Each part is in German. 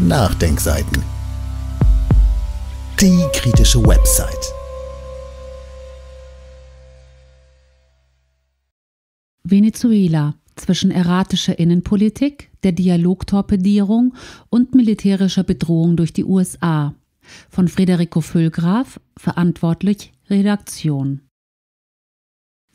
Nachdenkseiten. Die kritische Website. Venezuela zwischen erratischer Innenpolitik, der Dialogtorpedierung und militärischer Bedrohung durch die USA. Von Federico Füllgraf, verantwortlich Redaktion.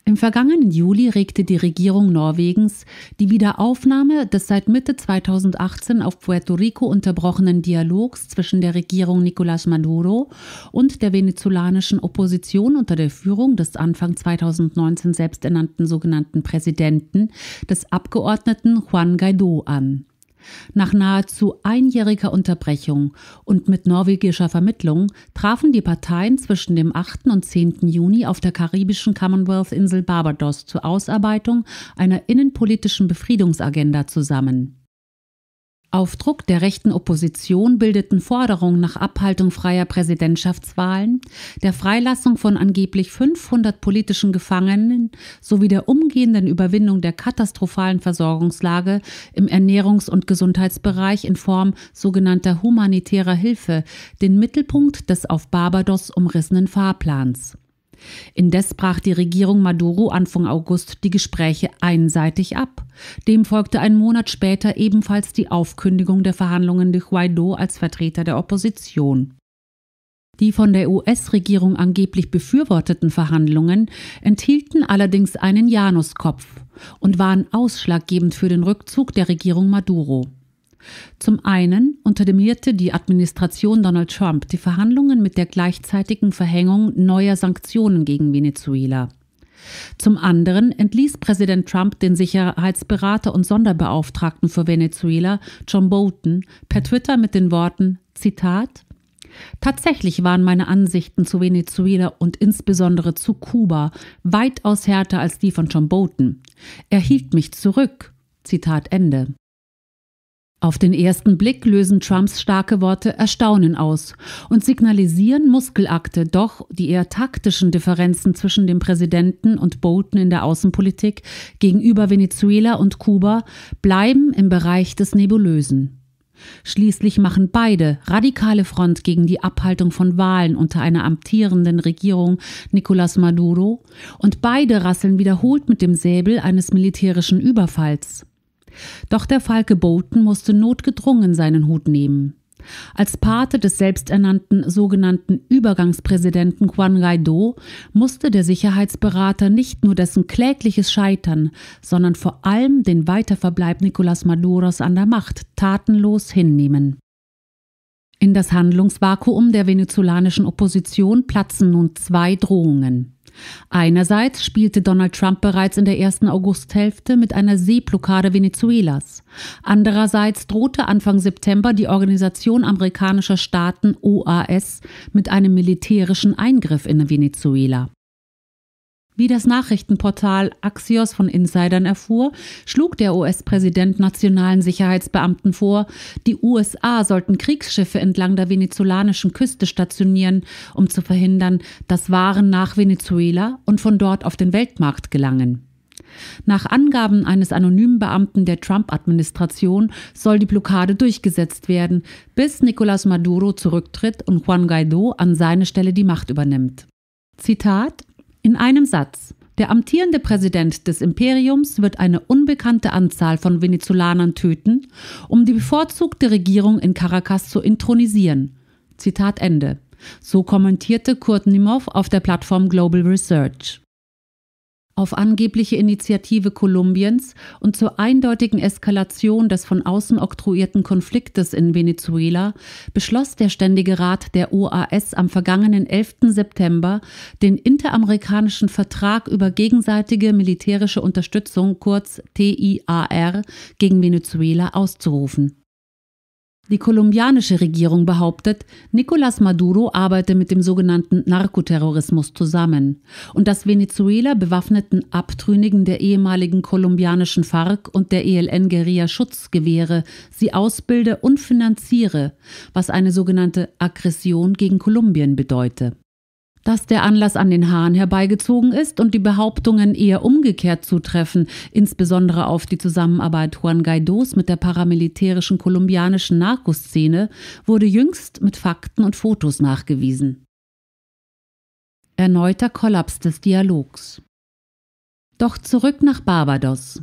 Im vergangenen Juli regte die Regierung Norwegens die Wiederaufnahme des seit Mitte 2018 auf Puerto Rico unterbrochenen Dialogs zwischen der Regierung Nicolás Maduro und der venezolanischen Opposition unter der Führung des Anfang 2019 selbsternannten sogenannten Präsidenten, des Abgeordneten Juan Guaido an. Nach nahezu einjähriger Unterbrechung und mit norwegischer Vermittlung trafen die Parteien zwischen dem 8. und 10. Juni auf der karibischen Commonwealth-Insel Barbados zur Ausarbeitung einer innenpolitischen Befriedungsagenda zusammen. Auf Druck der rechten Opposition bildeten Forderungen nach Abhaltung freier Präsidentschaftswahlen, der Freilassung von angeblich 500 politischen Gefangenen sowie der umgehenden Überwindung der katastrophalen Versorgungslage im Ernährungs- und Gesundheitsbereich in Form sogenannter humanitärer Hilfe den Mittelpunkt des auf Barbados umrissenen Fahrplans. Indes brach die Regierung Maduro Anfang August die Gespräche einseitig ab. Dem folgte einen Monat später ebenfalls die Aufkündigung der Verhandlungen durch Guaido als Vertreter der Opposition. Die von der US-Regierung angeblich befürworteten Verhandlungen enthielten allerdings einen Januskopf und waren ausschlaggebend für den Rückzug der Regierung Maduro. Zum einen unterdemierte die Administration Donald Trump die Verhandlungen mit der gleichzeitigen Verhängung neuer Sanktionen gegen Venezuela. Zum anderen entließ Präsident Trump den Sicherheitsberater und Sonderbeauftragten für Venezuela, John Bolton, per Twitter mit den Worten Zitat Tatsächlich waren meine Ansichten zu Venezuela und insbesondere zu Kuba weitaus härter als die von John Bolton. Er hielt mich zurück. Zitat Ende. Auf den ersten Blick lösen Trumps starke Worte Erstaunen aus und signalisieren Muskelakte, doch die eher taktischen Differenzen zwischen dem Präsidenten und Bolton in der Außenpolitik gegenüber Venezuela und Kuba bleiben im Bereich des Nebulösen. Schließlich machen beide radikale Front gegen die Abhaltung von Wahlen unter einer amtierenden Regierung Nicolas Maduro und beide rasseln wiederholt mit dem Säbel eines militärischen Überfalls. Doch der Falke Bolton musste notgedrungen seinen Hut nehmen. Als Pate des selbsternannten sogenannten Übergangspräsidenten Juan Guaido musste der Sicherheitsberater nicht nur dessen klägliches Scheitern, sondern vor allem den Weiterverbleib Nicolas Maduros an der Macht tatenlos hinnehmen. In das Handlungsvakuum der venezolanischen Opposition platzen nun zwei Drohungen. Einerseits spielte Donald Trump bereits in der ersten Augusthälfte mit einer Seeblockade Venezuelas. Andererseits drohte Anfang September die Organisation amerikanischer Staaten OAS mit einem militärischen Eingriff in Venezuela. Wie das Nachrichtenportal Axios von Insidern erfuhr, schlug der US-Präsident nationalen Sicherheitsbeamten vor, die USA sollten Kriegsschiffe entlang der venezolanischen Küste stationieren, um zu verhindern, dass Waren nach Venezuela und von dort auf den Weltmarkt gelangen. Nach Angaben eines anonymen Beamten der Trump-Administration soll die Blockade durchgesetzt werden, bis Nicolas Maduro zurücktritt und Juan Guaido an seine Stelle die Macht übernimmt. Zitat in einem Satz. Der amtierende Präsident des Imperiums wird eine unbekannte Anzahl von Venezolanern töten, um die bevorzugte Regierung in Caracas zu intronisieren. Zitat Ende. So kommentierte Kurt Nimov auf der Plattform Global Research auf angebliche Initiative Kolumbiens und zur eindeutigen Eskalation des von außen oktroyierten Konfliktes in Venezuela beschloss der Ständige Rat der OAS am vergangenen 11. September den Interamerikanischen Vertrag über gegenseitige militärische Unterstützung kurz TIAR gegen Venezuela auszurufen. Die kolumbianische Regierung behauptet, Nicolás Maduro arbeite mit dem sogenannten Narkoterrorismus zusammen und dass Venezuela bewaffneten Abtrünnigen der ehemaligen kolumbianischen FARC und der ELN-Guerilla Schutz gewähre, sie ausbilde und finanziere, was eine sogenannte Aggression gegen Kolumbien bedeute dass der Anlass an den Haaren herbeigezogen ist und die Behauptungen eher umgekehrt zutreffen, insbesondere auf die Zusammenarbeit Juan Guaidos mit der paramilitärischen kolumbianischen Narkoszene, wurde jüngst mit Fakten und Fotos nachgewiesen. Erneuter Kollaps des Dialogs. Doch zurück nach Barbados.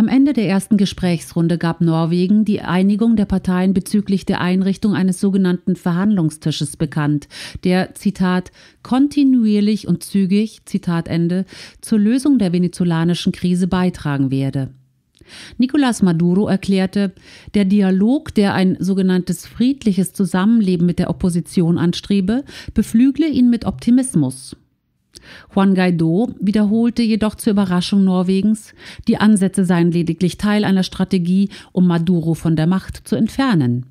Am Ende der ersten Gesprächsrunde gab Norwegen die Einigung der Parteien bezüglich der Einrichtung eines sogenannten Verhandlungstisches bekannt, der, Zitat, kontinuierlich und zügig, Zitat Ende, zur Lösung der venezolanischen Krise beitragen werde. Nicolas Maduro erklärte, der Dialog, der ein sogenanntes friedliches Zusammenleben mit der Opposition anstrebe, beflügle ihn mit Optimismus. Juan Guaido wiederholte jedoch zur Überraschung Norwegens, die Ansätze seien lediglich Teil einer Strategie, um Maduro von der Macht zu entfernen.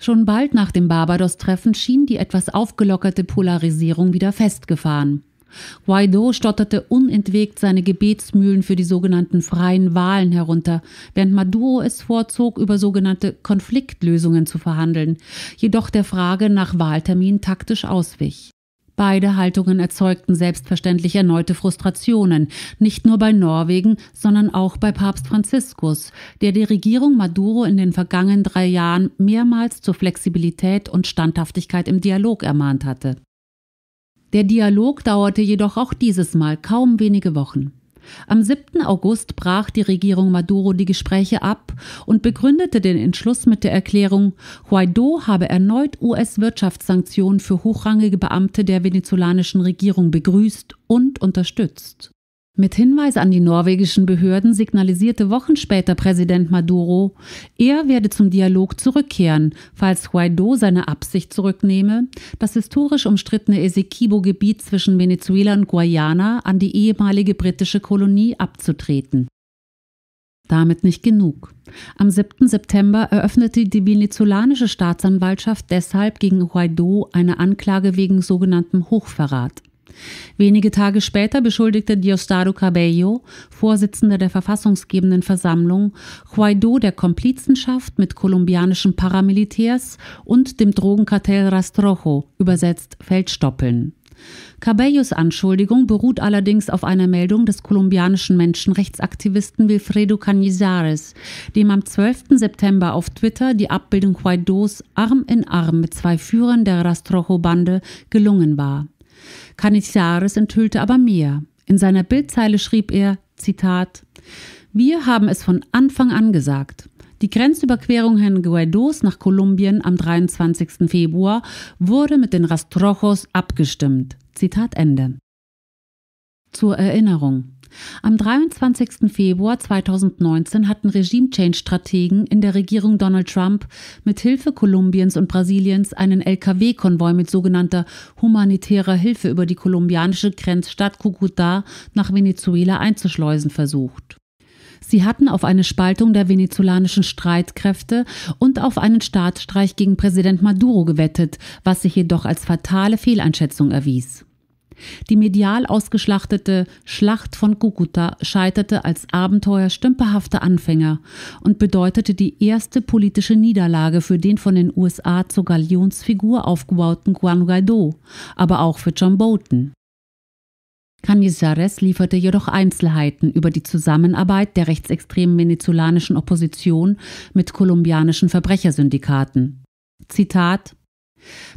Schon bald nach dem Barbados-Treffen schien die etwas aufgelockerte Polarisierung wieder festgefahren. Guaido stotterte unentwegt seine Gebetsmühlen für die sogenannten freien Wahlen herunter, während Maduro es vorzog, über sogenannte Konfliktlösungen zu verhandeln, jedoch der Frage nach Wahltermin taktisch auswich. Beide Haltungen erzeugten selbstverständlich erneute Frustrationen, nicht nur bei Norwegen, sondern auch bei Papst Franziskus, der die Regierung Maduro in den vergangenen drei Jahren mehrmals zur Flexibilität und Standhaftigkeit im Dialog ermahnt hatte. Der Dialog dauerte jedoch auch dieses Mal kaum wenige Wochen. Am 7. August brach die Regierung Maduro die Gespräche ab und begründete den Entschluss mit der Erklärung, Guaido habe erneut US-Wirtschaftssanktionen für hochrangige Beamte der venezolanischen Regierung begrüßt und unterstützt. Mit Hinweis an die norwegischen Behörden signalisierte Wochen später Präsident Maduro, er werde zum Dialog zurückkehren, falls Guaido seine Absicht zurücknehme, das historisch umstrittene esequibo gebiet zwischen Venezuela und Guayana an die ehemalige britische Kolonie abzutreten. Damit nicht genug. Am 7. September eröffnete die venezolanische Staatsanwaltschaft deshalb gegen Guaido eine Anklage wegen sogenanntem Hochverrat. Wenige Tage später beschuldigte Diosdado Cabello, Vorsitzender der verfassungsgebenden Versammlung, Guaido der Komplizenschaft mit kolumbianischen Paramilitärs und dem Drogenkartell Rastrojo, übersetzt Feldstoppeln. Cabellos Anschuldigung beruht allerdings auf einer Meldung des kolumbianischen Menschenrechtsaktivisten Wilfredo Canizares, dem am 12. September auf Twitter die Abbildung Guaidos Arm in Arm mit zwei Führern der Rastrojo-Bande gelungen war. Canizares enthüllte aber mehr. In seiner Bildzeile schrieb er, Zitat, Wir haben es von Anfang an gesagt. Die Grenzüberquerung Herrn Guaidos nach Kolumbien am 23. Februar wurde mit den Rastrojos abgestimmt. Zitat Ende. Zur Erinnerung. Am 23. Februar 2019 hatten Regime-Change-Strategen in der Regierung Donald Trump mit Hilfe Kolumbiens und Brasiliens einen LKW-Konvoi mit sogenannter humanitärer Hilfe über die kolumbianische Grenzstadt Cucuta nach Venezuela einzuschleusen versucht. Sie hatten auf eine Spaltung der venezolanischen Streitkräfte und auf einen Staatsstreich gegen Präsident Maduro gewettet, was sich jedoch als fatale Fehleinschätzung erwies. Die medial ausgeschlachtete Schlacht von Cucuta scheiterte als Abenteuer stümperhafter Anfänger und bedeutete die erste politische Niederlage für den von den USA zur Galionsfigur aufgebauten Juan Guaido, aber auch für John Bolton. Canizares lieferte jedoch Einzelheiten über die Zusammenarbeit der rechtsextremen venezolanischen Opposition mit kolumbianischen Verbrechersyndikaten. Zitat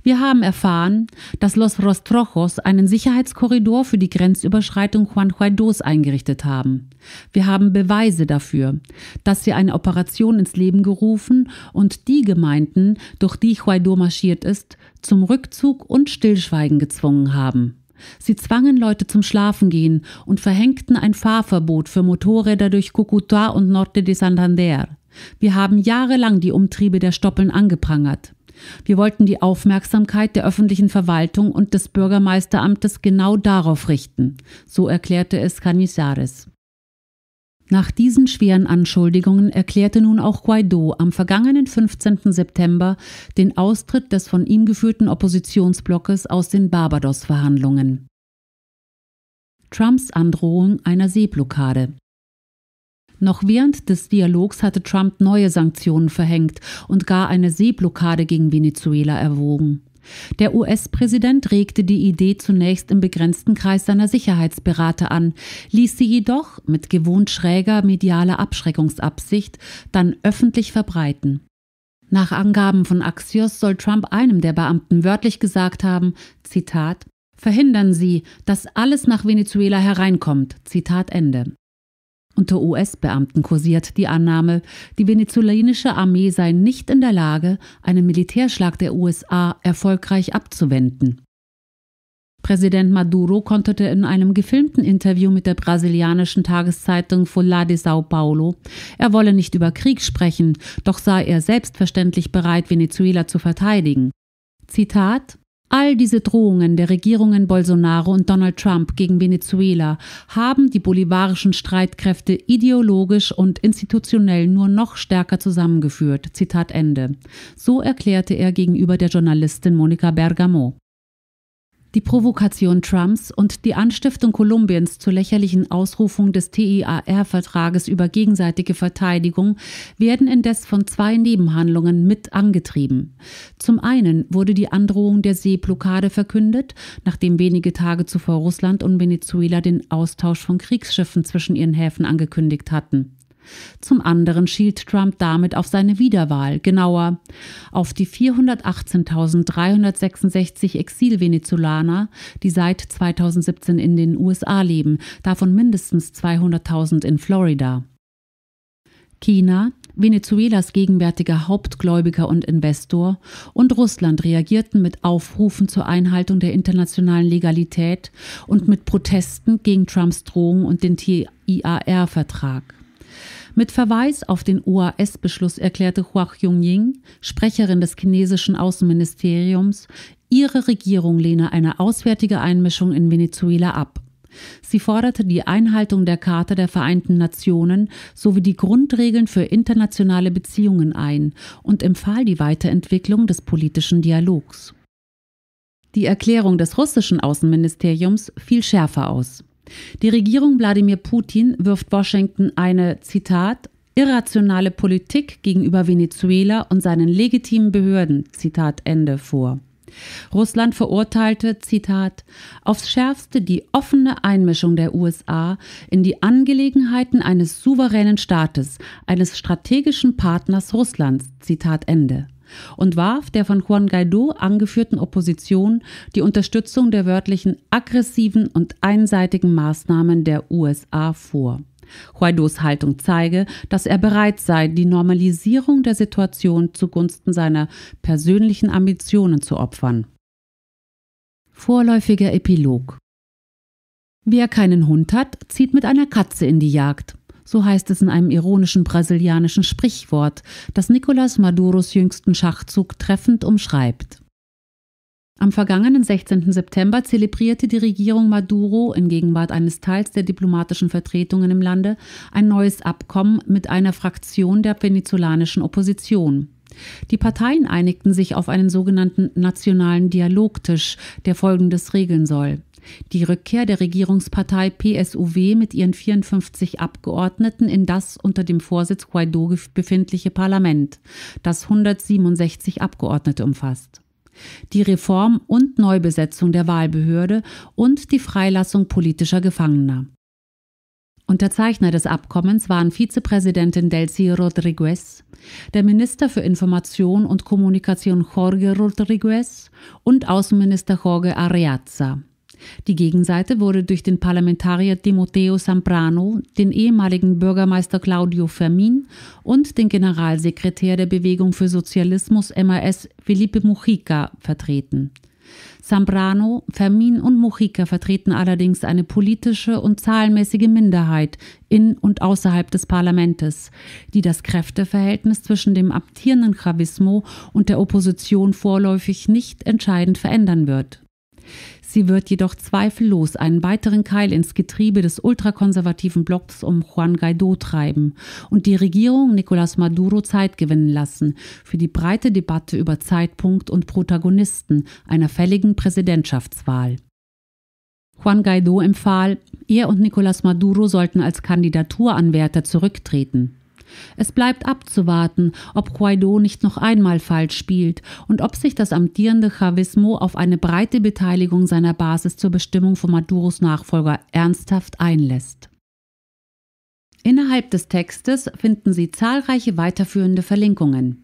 wir haben erfahren, dass Los Rostrojos einen Sicherheitskorridor für die Grenzüberschreitung Juan Guaidos eingerichtet haben. Wir haben Beweise dafür, dass sie eine Operation ins Leben gerufen und die Gemeinden, durch die Guaido marschiert ist, zum Rückzug und Stillschweigen gezwungen haben. Sie zwangen Leute zum Schlafengehen und verhängten ein Fahrverbot für Motorräder durch Cucuta und Norte de Santander. Wir haben jahrelang die Umtriebe der Stoppeln angeprangert. Wir wollten die Aufmerksamkeit der öffentlichen Verwaltung und des Bürgermeisteramtes genau darauf richten, so erklärte es Canizares. Nach diesen schweren Anschuldigungen erklärte nun auch Guaido am vergangenen 15. September den Austritt des von ihm geführten Oppositionsblockes aus den Barbados-Verhandlungen. Trumps Androhung einer Seeblockade. Noch während des Dialogs hatte Trump neue Sanktionen verhängt und gar eine Seeblockade gegen Venezuela erwogen. Der US-Präsident regte die Idee zunächst im begrenzten Kreis seiner Sicherheitsberater an, ließ sie jedoch mit gewohnt schräger medialer Abschreckungsabsicht dann öffentlich verbreiten. Nach Angaben von Axios soll Trump einem der Beamten wörtlich gesagt haben, Zitat, Verhindern Sie, dass alles nach Venezuela hereinkommt. Zitat Ende. Unter US-Beamten kursiert die Annahme, die venezolanische Armee sei nicht in der Lage, einen Militärschlag der USA erfolgreich abzuwenden. Präsident Maduro konterte in einem gefilmten Interview mit der brasilianischen Tageszeitung Folha de Sao Paulo, er wolle nicht über Krieg sprechen, doch sei er selbstverständlich bereit, Venezuela zu verteidigen. Zitat All diese Drohungen der Regierungen Bolsonaro und Donald Trump gegen Venezuela haben die bolivarischen Streitkräfte ideologisch und institutionell nur noch stärker zusammengeführt. Zitat Ende. So erklärte er gegenüber der Journalistin Monika Bergamo. Die Provokation Trumps und die Anstiftung Kolumbiens zur lächerlichen Ausrufung des TIAR-Vertrages e über gegenseitige Verteidigung werden indes von zwei Nebenhandlungen mit angetrieben. Zum einen wurde die Androhung der Seeblockade verkündet, nachdem wenige Tage zuvor Russland und Venezuela den Austausch von Kriegsschiffen zwischen ihren Häfen angekündigt hatten. Zum anderen schielt Trump damit auf seine Wiederwahl, genauer auf die 418.366 Exil-Venezolaner, die seit 2017 in den USA leben, davon mindestens 200.000 in Florida. China, Venezuelas gegenwärtiger Hauptgläubiger und Investor, und Russland reagierten mit Aufrufen zur Einhaltung der internationalen Legalität und mit Protesten gegen Trumps Drohung und den TIAR-Vertrag. Mit Verweis auf den OAS-Beschluss erklärte Hua Jung-ying, Sprecherin des chinesischen Außenministeriums, ihre Regierung lehne eine auswärtige Einmischung in Venezuela ab. Sie forderte die Einhaltung der Charta der Vereinten Nationen sowie die Grundregeln für internationale Beziehungen ein und empfahl die Weiterentwicklung des politischen Dialogs. Die Erklärung des russischen Außenministeriums fiel schärfer aus. Die Regierung Wladimir Putin wirft Washington eine, Zitat, irrationale Politik gegenüber Venezuela und seinen legitimen Behörden, Zitat Ende, vor. Russland verurteilte, Zitat, aufs schärfste die offene Einmischung der USA in die Angelegenheiten eines souveränen Staates, eines strategischen Partners Russlands, Zitat Ende und warf der von Juan Guaido angeführten Opposition die Unterstützung der wörtlichen aggressiven und einseitigen Maßnahmen der USA vor. Guaidos Haltung zeige, dass er bereit sei, die Normalisierung der Situation zugunsten seiner persönlichen Ambitionen zu opfern. Vorläufiger Epilog Wer keinen Hund hat, zieht mit einer Katze in die Jagd. So heißt es in einem ironischen brasilianischen Sprichwort, das Nicolas Maduros jüngsten Schachzug treffend umschreibt. Am vergangenen 16. September zelebrierte die Regierung Maduro in Gegenwart eines Teils der diplomatischen Vertretungen im Lande ein neues Abkommen mit einer Fraktion der venezolanischen Opposition. Die Parteien einigten sich auf einen sogenannten nationalen Dialogtisch, der Folgendes regeln soll die Rückkehr der Regierungspartei PSUW mit ihren 54 Abgeordneten in das unter dem Vorsitz Guaido befindliche Parlament, das 167 Abgeordnete umfasst. Die Reform und Neubesetzung der Wahlbehörde und die Freilassung politischer Gefangener. Unterzeichner des Abkommens waren Vizepräsidentin Delcy Rodriguez, der Minister für Information und Kommunikation Jorge Rodriguez und Außenminister Jorge Areaza. Die Gegenseite wurde durch den Parlamentarier Timoteo Samprano, den ehemaligen Bürgermeister Claudio Fermin und den Generalsekretär der Bewegung für Sozialismus MAS Felipe Mujica vertreten. Zambrano, Fermin und Mujica vertreten allerdings eine politische und zahlenmäßige Minderheit in und außerhalb des Parlamentes, die das Kräfteverhältnis zwischen dem amtierenden Chavismo und der Opposition vorläufig nicht entscheidend verändern wird. Sie wird jedoch zweifellos einen weiteren Keil ins Getriebe des ultrakonservativen Blocks um Juan Guaido treiben und die Regierung Nicolás Maduro Zeit gewinnen lassen für die breite Debatte über Zeitpunkt und Protagonisten einer fälligen Präsidentschaftswahl. Juan Guaido empfahl, er und Nicolás Maduro sollten als Kandidaturanwärter zurücktreten. Es bleibt abzuwarten, ob Guaido nicht noch einmal falsch spielt und ob sich das amtierende Chavismo auf eine breite Beteiligung seiner Basis zur Bestimmung von Maduros Nachfolger ernsthaft einlässt. Innerhalb des Textes finden Sie zahlreiche weiterführende Verlinkungen.